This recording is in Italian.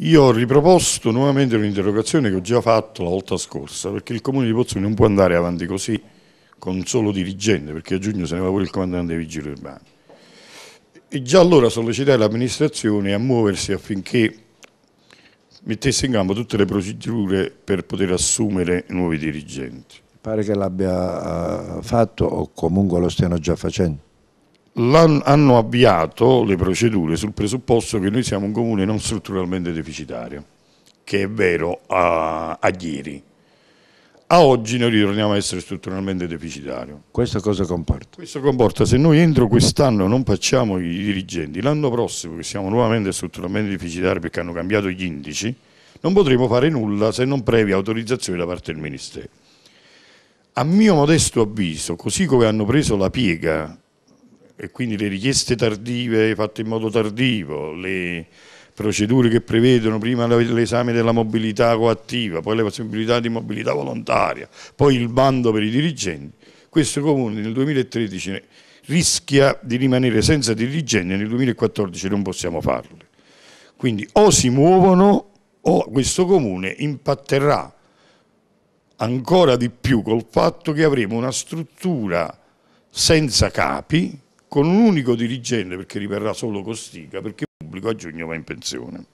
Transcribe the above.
Io ho riproposto nuovamente un'interrogazione che ho già fatto la volta scorsa, perché il Comune di Pozzuoli non può andare avanti così con un solo dirigente, perché a giugno se ne va pure il comandante dei vigili urbani. E già allora sollecitare l'amministrazione a muoversi affinché mettesse in campo tutte le procedure per poter assumere nuovi dirigenti. Pare che l'abbia eh, fatto o comunque lo stiano già facendo hanno avviato le procedure sul presupposto che noi siamo un comune non strutturalmente deficitario, che è vero a, a ieri. A oggi noi ritorniamo a essere strutturalmente deficitario. Questo cosa comporta? Questo comporta se noi entro quest'anno non facciamo i dirigenti, l'anno prossimo che siamo nuovamente strutturalmente deficitari perché hanno cambiato gli indici, non potremo fare nulla se non previa autorizzazione da parte del Ministero. A mio modesto avviso, così come hanno preso la piega e quindi le richieste tardive fatte in modo tardivo, le procedure che prevedono prima l'esame della mobilità coattiva, poi le possibilità di mobilità volontaria, poi il bando per i dirigenti, questo comune nel 2013 rischia di rimanere senza dirigenti e nel 2014 non possiamo farlo. Quindi o si muovono o questo comune impatterà ancora di più col fatto che avremo una struttura senza capi con un unico dirigente perché rimarrà solo Costiga perché il pubblico a giugno va in pensione.